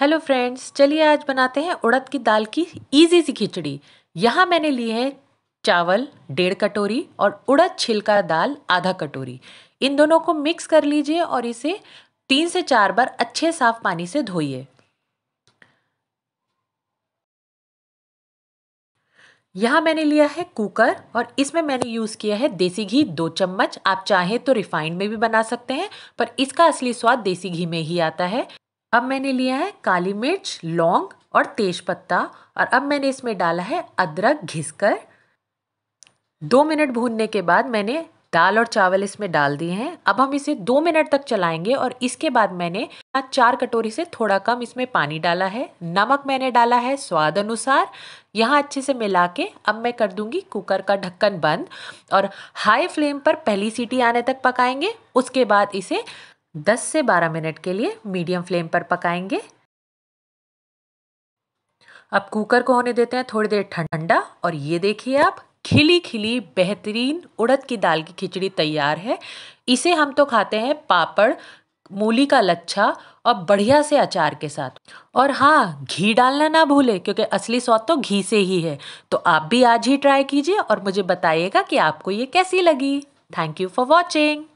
hello friends चलिए आज बनाते हैं उड़द की दाल की इजी सी खिचड़ी यहाँ मैंने ली है चावल डेढ़ कटोरी और उड़द छिलका दाल आधा कटोरी इन दोनों को मिक्स कर लीजिए और इसे तीन से चार बार अच्छे साफ पानी से धोइए यहाँ मैंने लिया है कुकर और इसमें मैंने यूज़ किया है देसी घी दो चम्मच आप चाहें तो रिफाइंड में भी बना सकते हैं पर इसका असली स्वाद देसी घी में ही आता है अब मैंने लिया है काली मिर्च लौंग और तेज पत्ता और अब मैंने इसमें डाला है अदरक घिसकर दो मिनट भूनने के बाद मैंने दाल और चावल इसमें डाल दिए हैं अब हम इसे दो मिनट तक चलाएंगे और इसके बाद मैंने चार कटोरी से थोड़ा कम इसमें पानी डाला है नमक मैंने डाला है स्वाद अनुसार यहाँ अच्छे से मिला के अब मैं कर दूंगी कुकर का ढक्कन बंद और हाई फ्लेम पर पहली सीटी आने तक पकाएंगे उसके बाद इसे 10 से 12 मिनट के लिए मीडियम फ्लेम पर पकाएंगे अब कुकर को होने देते हैं थोड़ी देर ठंडा और ये देखिए आप खिली खिली बेहतरीन उड़द की दाल की खिचड़ी तैयार है इसे हम तो खाते हैं पापड़ मूली का लच्छा और बढ़िया से अचार के साथ और हाँ घी डालना ना भूले क्योंकि असली स्वाद तो घी से ही है तो आप भी आज ही ट्राई कीजिए और मुझे बताइएगा कि आपको ये कैसी लगी थैंक यू फॉर वॉचिंग